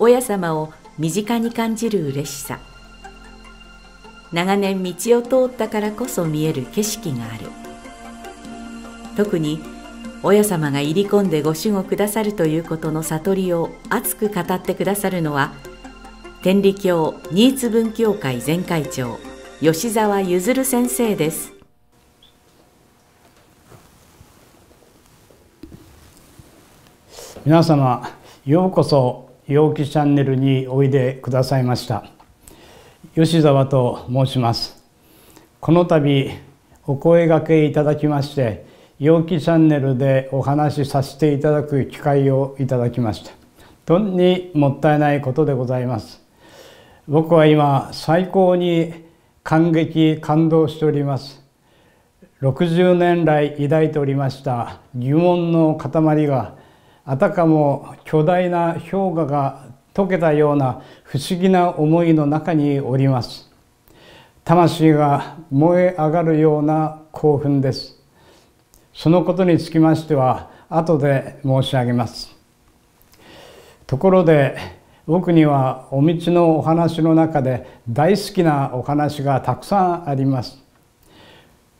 親様を身近に感じる嬉しさ長年道を通ったからこそ見える景色がある特に親様が入り込んでご守護くださるということの悟りを熱く語ってくださるのは天理教新津文教会前会長吉澤譲先生です皆様ようこそ陽気チャンネルにおいでくださいました吉沢と申しますこの度お声がけいただきまして陽気チャンネルでお話しさせていただく機会をいただきましたとんにもったいないことでございます僕は今最高に感激感動しております60年来抱いておりました疑問の塊があたかも巨大な氷河が溶けたような不思議な思いの中におります魂が燃え上がるような興奮ですそのことにつきましては後で申し上げますところで僕にはお道のお話の中で大好きなお話がたくさんあります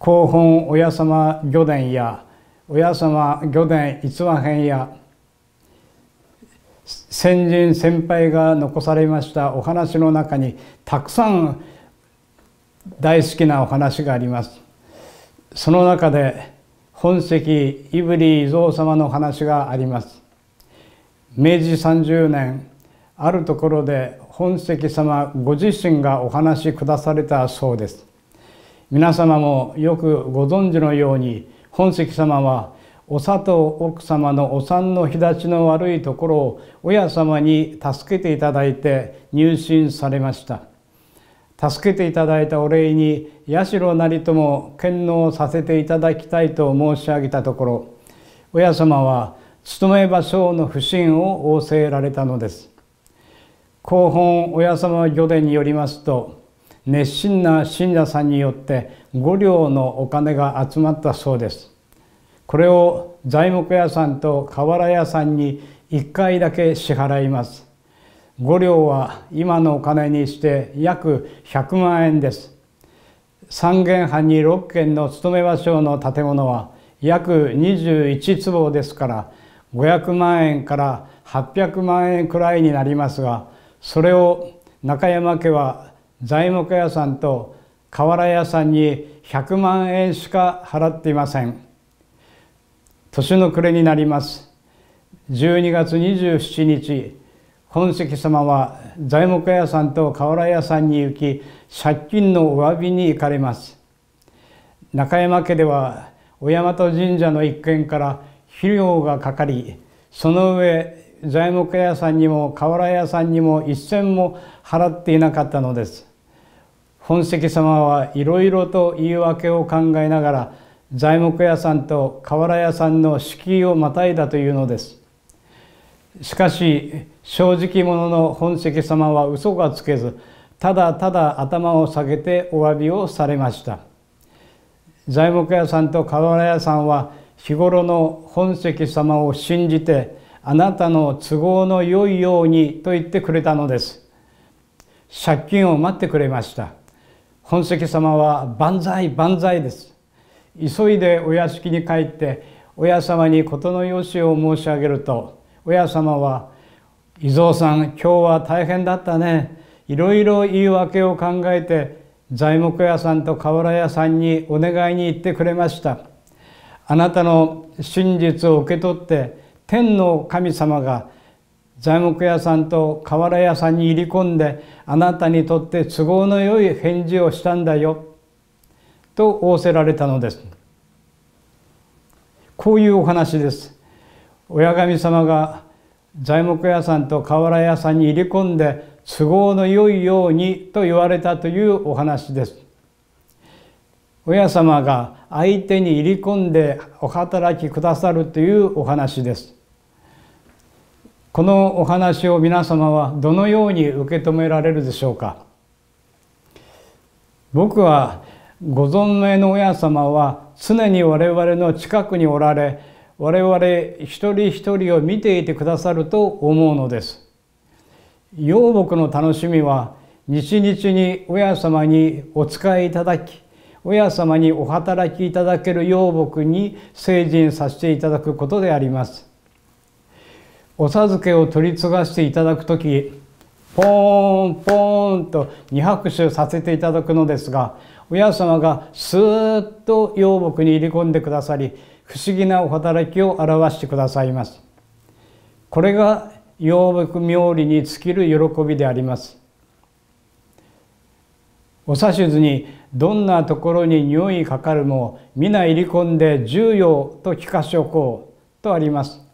広本親様御殿や親様御殿逸話編や先人先輩が残されましたお話の中にたくさん大好きなお話がありますその中で本籍胆振伊蔵様の話があります明治30年あるところで本籍様ご自身がお話しくだされたそうです皆様もよくご存知のように本籍様はお里奥様のお産の日立ちの悪いところを親様に助けていただいて入信されました助けていただいたお礼に社なりとも献納させていただきたいと申し上げたところ親様は勤め場所の不信を仰せられたのです広報親様御殿によりますと熱心な信者さんによって5両のお金が集まったそうですこれを材木屋さんと瓦屋さんに1回だけ支払います5両は今のお金にして約100万円です三軒半に6軒の勤め場所の建物は約21坪ですから500万円から800万円くらいになりますがそれを中山家は材木屋さんと瓦屋さんに100万円しか払っていません。年の暮れになります12月27日本席様は材木屋さんと瓦屋さんに行き借金のお詫びに行かれます中山家では小山と神社の一件から肥料がかかりその上材木屋さんにも瓦屋さんにも一銭も払っていなかったのです本席様はいろいろと言い訳を考えながら材木屋さんと瓦屋さんの敷居をまたいだというのですしかし正直者の本席様は嘘がつけずただただ頭を下げてお詫びをされました材木屋さんと瓦屋さんは日頃の本席様を信じてあなたの都合の良いようにと言ってくれたのです借金を待ってくれました本席様は万歳万歳です急いでお屋敷に帰って親様に事のよしを申し上げると親様は「伊蔵さん今日は大変だったねいろいろ言い訳を考えて材木屋さんと瓦屋さんにお願いに行ってくれました」「あなたの真実を受け取って天の神様が材木屋さんと瓦屋さんに入り込んであなたにとって都合のよい返事をしたんだよ」と仰せられたのですこういうお話です親神様が材木屋さんと瓦屋さんに入り込んで都合の良いようにと言われたというお話です親様が相手に入り込んでお働きくださるというお話ですこのお話を皆様はどのように受け止められるでしょうか僕はご存命の親様は常に我々の近くにおられ我々一人一人を見ていてくださると思うのです養木の楽しみは日々に親様にお使いいただき親様にお働きいただける養木に成人させていただくことでありますお授けを取り継がしていただく時ポーンポーンと2拍手させていただくのですが親様がスーッと養木に入り込んでくださり不思議なお働きを表してくださいます。これが養木冥利に尽きる喜びであります。お指図にどんなところに匂いかかるも皆入り込んで重要と聞かしおこうとあります。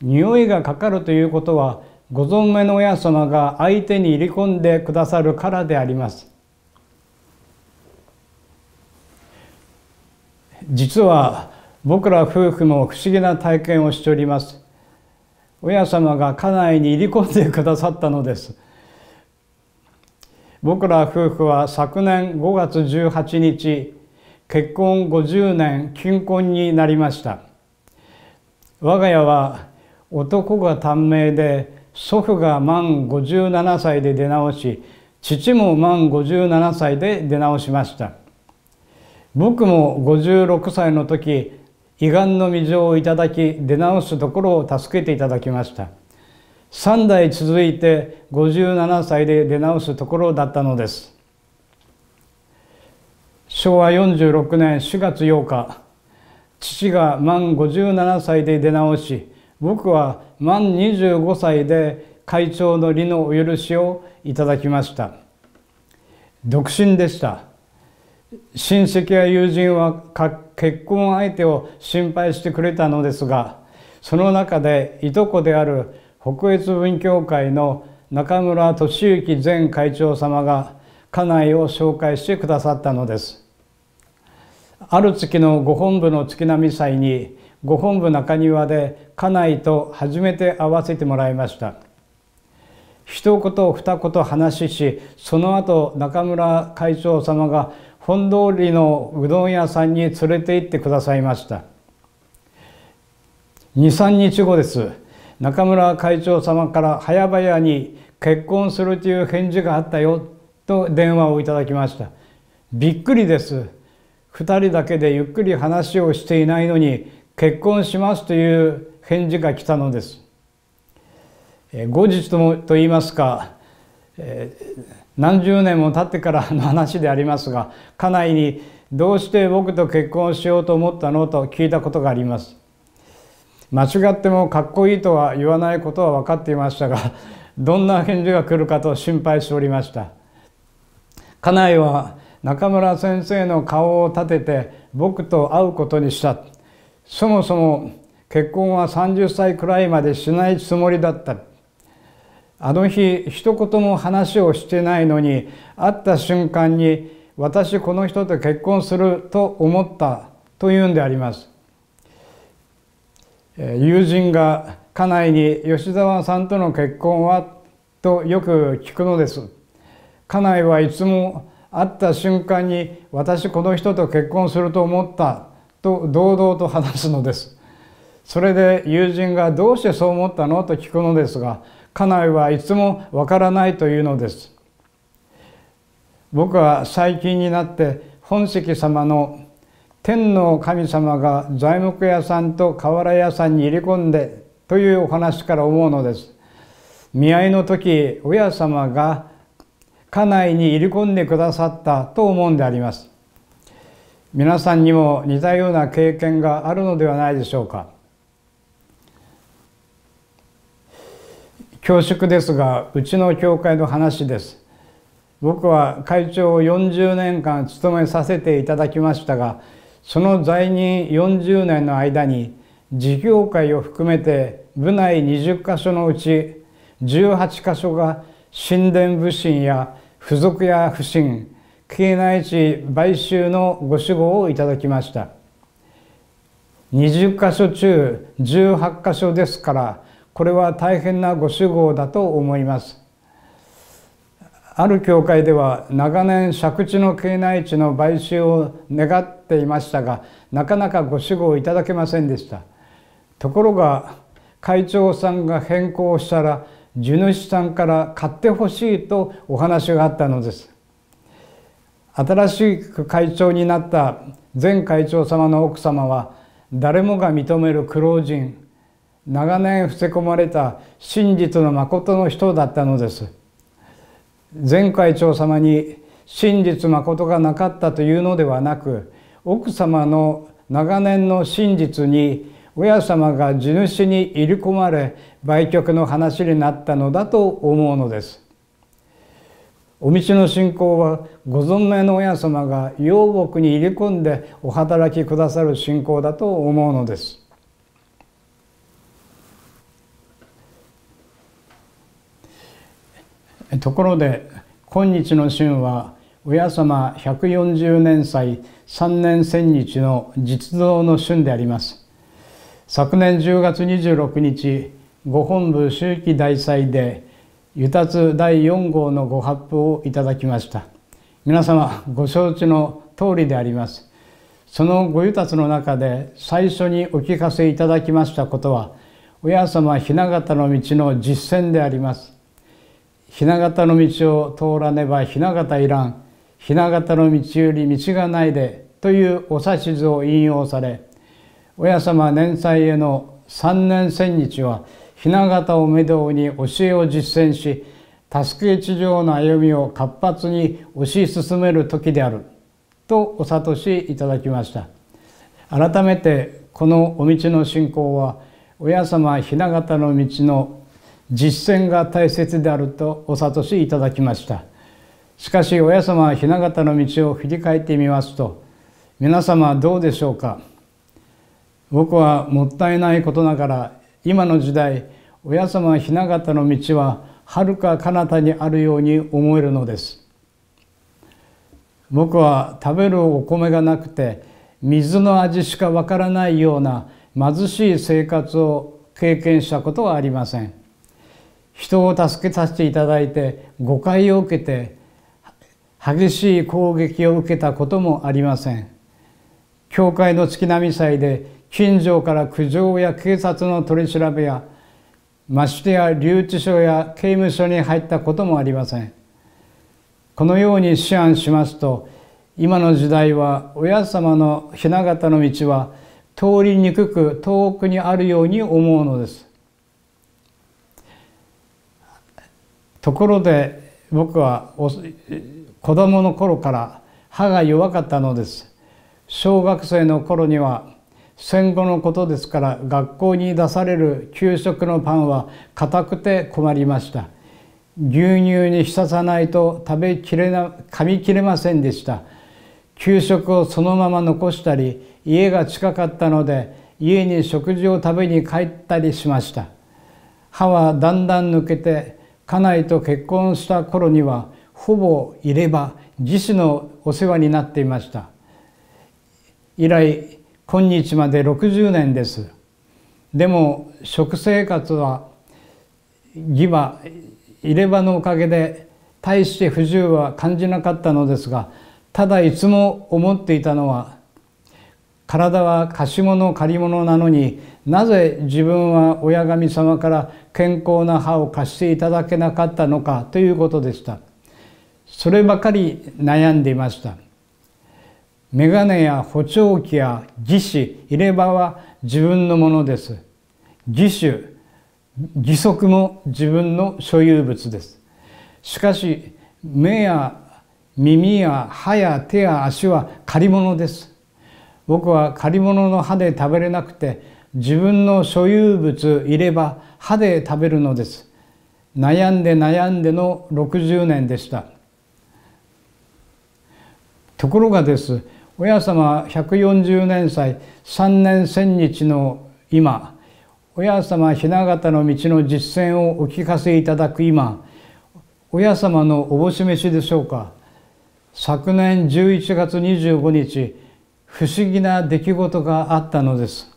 匂いがかかるということはご存命の親様が相手に入り込んでくださるからであります。実は僕ら夫婦も不思議な体験をしております。親様が家内に入り込んでくださったのです。僕ら夫婦は昨年5月18日結婚50年金婚になりました我が家は男が短命で祖父が満57歳で出直し父も満57歳で出直しました僕も56歳の時胃がんの未情をいただき出直すところを助けていただきました3代続いて57歳で出直すところだったのです昭和46年4月8日父が満57歳で出直し僕は満25歳で会長の理のお許しをいただきました独身でした親戚や友人は結婚相手を心配してくれたのですがその中でいとこである北越文教会の中村俊之前会長様が家内を紹介してくださったのですある月のご本部の月並み祭にご本部中庭で家内と初めて会わせてもらいました一言二言話しその後中村会長様が本通りのうどん屋さんに連れて行ってくださいました23日後です中村会長様から早々に結婚するという返事があったよと電話をいただきましたびっくりです2人だけでゆっくり話をしていないのに結婚しますという返事が来たのです。後日ともと言いますか、何十年も経ってからの話でありますが家内に「どうして僕と結婚しようと思ったの?」と聞いたことがあります。間違ってもかっこいいとは言わないことは分かっていましたがどんな返事が来るかと心配しておりました家内は中村先生の顔を立てて僕と会うことにしたそもそも結婚は30歳くらいまでしないつもりだったあの日一言も話をしてないのに会った瞬間に私この人と結婚すると思ったというんであります友人が家内に吉沢さんとの結婚はとよく聞くのです家内はいつも会った瞬間に私この人と結婚すると思ったと堂々と話すのですそれで友人がどうしてそう思ったのと聞くのですが家内はいつもわからないというのです僕は最近になって本籍様の天の神様が材木屋さんと瓦屋さんに入り込んでというお話から思うのです見合いの時親様が家内に入り込んでくださったと思うんであります皆さんにも似たような経験があるのではないでしょうか恐縮ですがうちの教会の話です僕は会長を40年間務めさせていただきましたがその在任40年の間に事業界を含めて部内20か所のうち18箇所が神殿部信や付属や不信 k 内地買収のご守護をいただきました20箇所中18箇所ですからこれは大変なご守護だと思いますある教会では長年借地の経内地の買収を願っていましたがなかなかご守護をいただけませんでしたところが会長さんが変更したら地主さんから買ってほしいとお話があったのです新しく会長になった前会長様の奥様は誰もが認める苦労人長年伏せ込まれた真実の誠の人だったのです前会長様に真実誠がなかったというのではなく奥様の長年の真実に親様が地主に入り込まれ売却の話になったのだと思うのですお道の信仰はご存命の親様が養木に入り込んでお働きくださる信仰だと思うのです。ところで今日の旬は親様140年祭3年千日の実像の旬であります。昨年10月26日ご本部秋季大祭で湯達第4号のご発布をいただきました皆様ご承知の通りでありますそのご湯達の中で最初にお聞かせいただきましたことは親様雛形の道の実践であります雛形の道を通らねば雛形いらん雛形の道より道がないでというお指図を引用され親様年祭への3年千日は雛形をめどに教えを実践し助け地上の歩みを活発に推し進める時であるとお諭しいただきました改めてこのお道の信仰は親様雛形の道の実践が大切であるとお諭しいただきましたしかし親様は雛形の道を振り返ってみますと皆様どうでしょうか僕はもったいないことながら今の時代親様雛形の道ははるか彼方にあるように思えるのです僕は食べるお米がなくて水の味しかわからないような貧しい生活を経験したことはありません人を助けさせていただいて誤解を受けて激しい攻撃を受けたこともありません教会の月並み祭で近所から苦情や警察の取り調べやましてや留置所や刑務所に入ったこともありませんこのように思案しますと今の時代は親様の雛形の道は通りにくく遠くにあるように思うのですところで僕は子供の頃から歯が弱かったのです小学生の頃には戦後のことですから学校に出される給食のパンは硬くて困りました牛乳に浸さないと食べきれな噛み切れませんでした給食をそのまま残したり家が近かったので家に食事を食べに帰ったりしました歯はだんだん抜けて家内と結婚した頃にはほぼいれば自死のお世話になっていました以来今日まで60年ですでも食生活は義は入れ歯のおかげで大して不自由は感じなかったのですがただいつも思っていたのは体は貸し物借り物なのになぜ自分は親神様から健康な歯を貸していただけなかったのかということでしたそればかり悩んでいましたメガネや補聴器や義手入れ歯は自分のものです義手義足も自分の所有物ですしかし目や耳や歯や手や足は借り物です僕は借り物の歯で食べれなくて自分の所有物入れば歯で食べるのです悩んで悩んでの60年でしたところがです親様140年祭3年1000日の今親様雛形の道の実践をお聞かせいただく今親様のおぼし飯でしょうか昨年11月25日不思議な出来事があったのです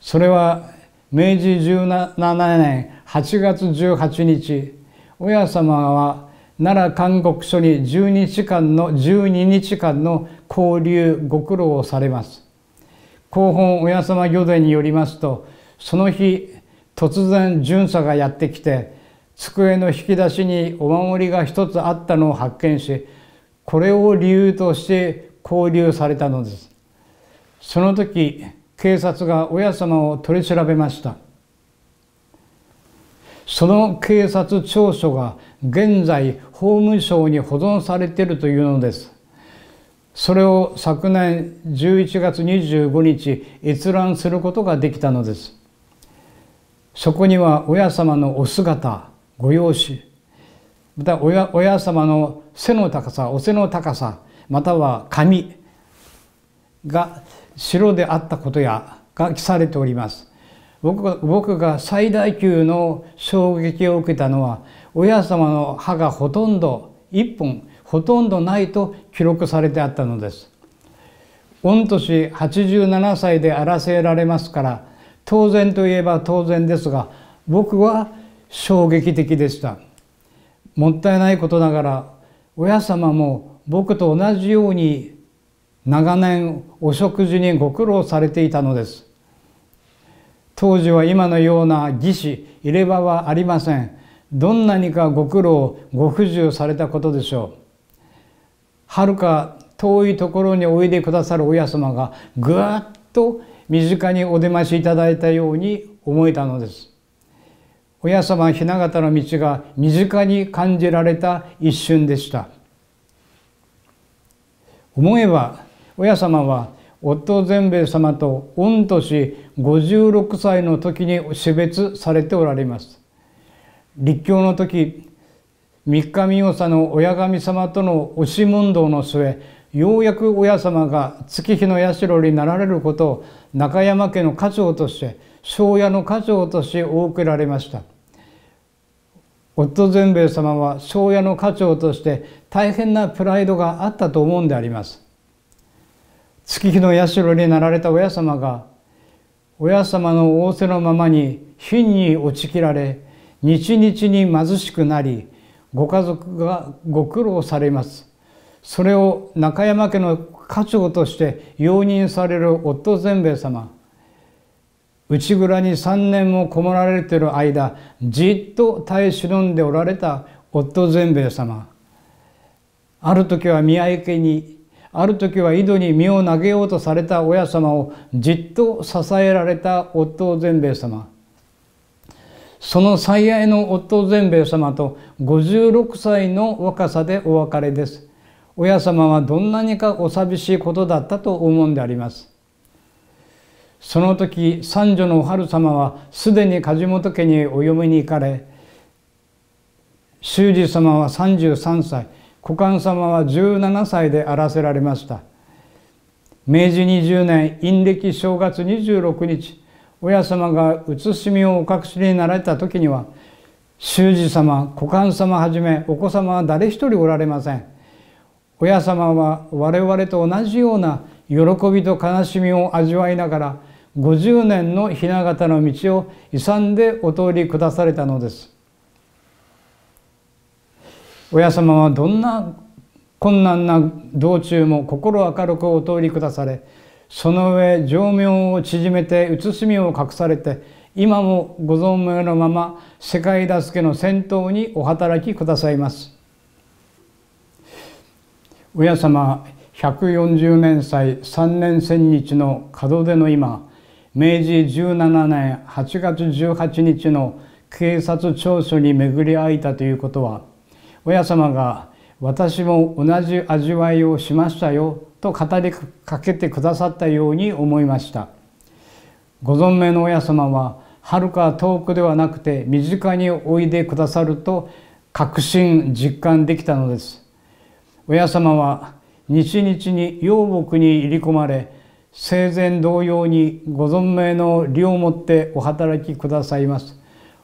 それは明治17年8月18日親様は奈良監獄所に12日間の12日間の交流ご苦労をされます広報親様御殿によりますとその日突然巡査がやってきて机の引き出しにお守りが一つあったのを発見しこれを理由として交留されたのですその時警察が親様を取り調べましたその警察調書が現在法務省に保存されているというのですそれを昨年11月25日閲覧することができたのですそこには親様のお姿ご容姿また親親様の背の高さお背の高さまたは髪が白であったことやが記されております僕が僕が最大級の衝撃を受けたのは親様の歯がほとんど1本ほとんどないと記録されてあったのです御年87歳であらせられますから当然といえば当然ですが僕は衝撃的でしたもったいないことながら親様も僕と同じように長年お食事にご苦労されていたのです当時は今のような義士入れ歯はありませんどんなにかご苦労ご不自由されたことでしょうはるか遠いところにおいでくださる親様がぐーっと身近にお出ましいただいたように思えたのです親様雛形の道が身近に感じられた一瞬でした思えば親様は夫善兵衛様と御年56歳の時に死別されておられます。立教の時三日三さの親神様との押し問答の末ようやく親様が月日の社になられることを中山家の家長として庄屋の家長としてお受けられました夫善兵衛様は庄屋の家長として大変なプライドがあったと思うんであります月日の社になられた親様が親様の仰せのままに貧に打ち切られ日々に貧しくなりご家族がご苦労されますそれを中山家の家長として容認される夫善兵衛様内蔵に3年もこもられている間じっと耐え忍んでおられた夫善兵衛様ある時は宮池にある時は井戸に身を投げようとされた親様をじっと支えられた夫善兵衛様その最愛の夫善兵衛様と56歳の若さでお別れです親様はどんなにかお寂しいことだったと思うんでありますその時三女のお春様はすでに梶本家にお嫁に行かれ修二様は33歳股間様は17歳であらせられました明治20年陰暦正月26日親様が写しみをお隠しになられた時には修士様股間様はじめお子様は誰一人おられません親様は我々と同じような喜びと悲しみを味わいながら50年の雛形の道を勇んでお通りくだされたのです親様はどんな困難な道中も心明るくお通りくだされその上上明を縮めて慈しみを隠されて今もご存命のまま世界助けの先頭にお働きくださいます親様140年祭3年千日の門出の今明治17年8月18日の警察調書に巡り会えたということは親様が私も同じ味わいをしましたよと語りかけてくださったように思いましたご存命の親様ははるか遠くではなくて身近においでくださると確信実感できたのです親様は日々に養木に入り込まれ生前同様にご存命の利をもってお働きくださいます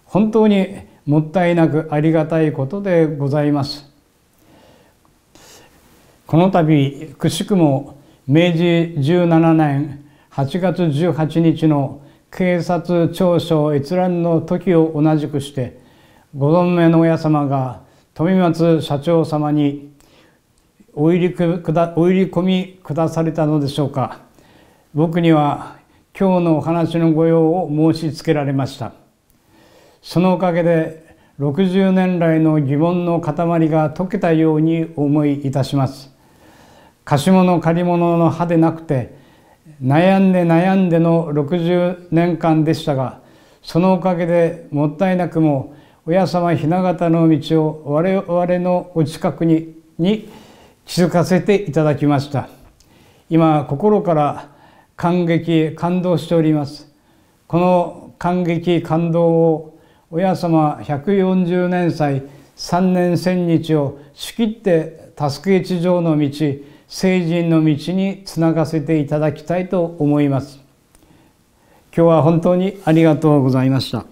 本当にもったいなくありがたいことでございますこの度くしくも明治17年8月18日の警察庁賞閲覧の時を同じくしてご存命の親様が富松社長様にお入りくだお入り込みくだされたのでしょうか僕には今日のお話の御用を申し付けられました。そのおかげで60年来の疑問の塊が解けたように思いいたします貸し物借り物の歯でなくて悩んで悩んでの60年間でしたがそのおかげでもったいなくも親様雛形の道を我々のお近くにに気づかせていただきました今心から感激感動しておりますこの感激感動を親様140年歳3年千日を仕切って助け一条の道成人の道につながせていただきたいと思います今日は本当にありがとうございました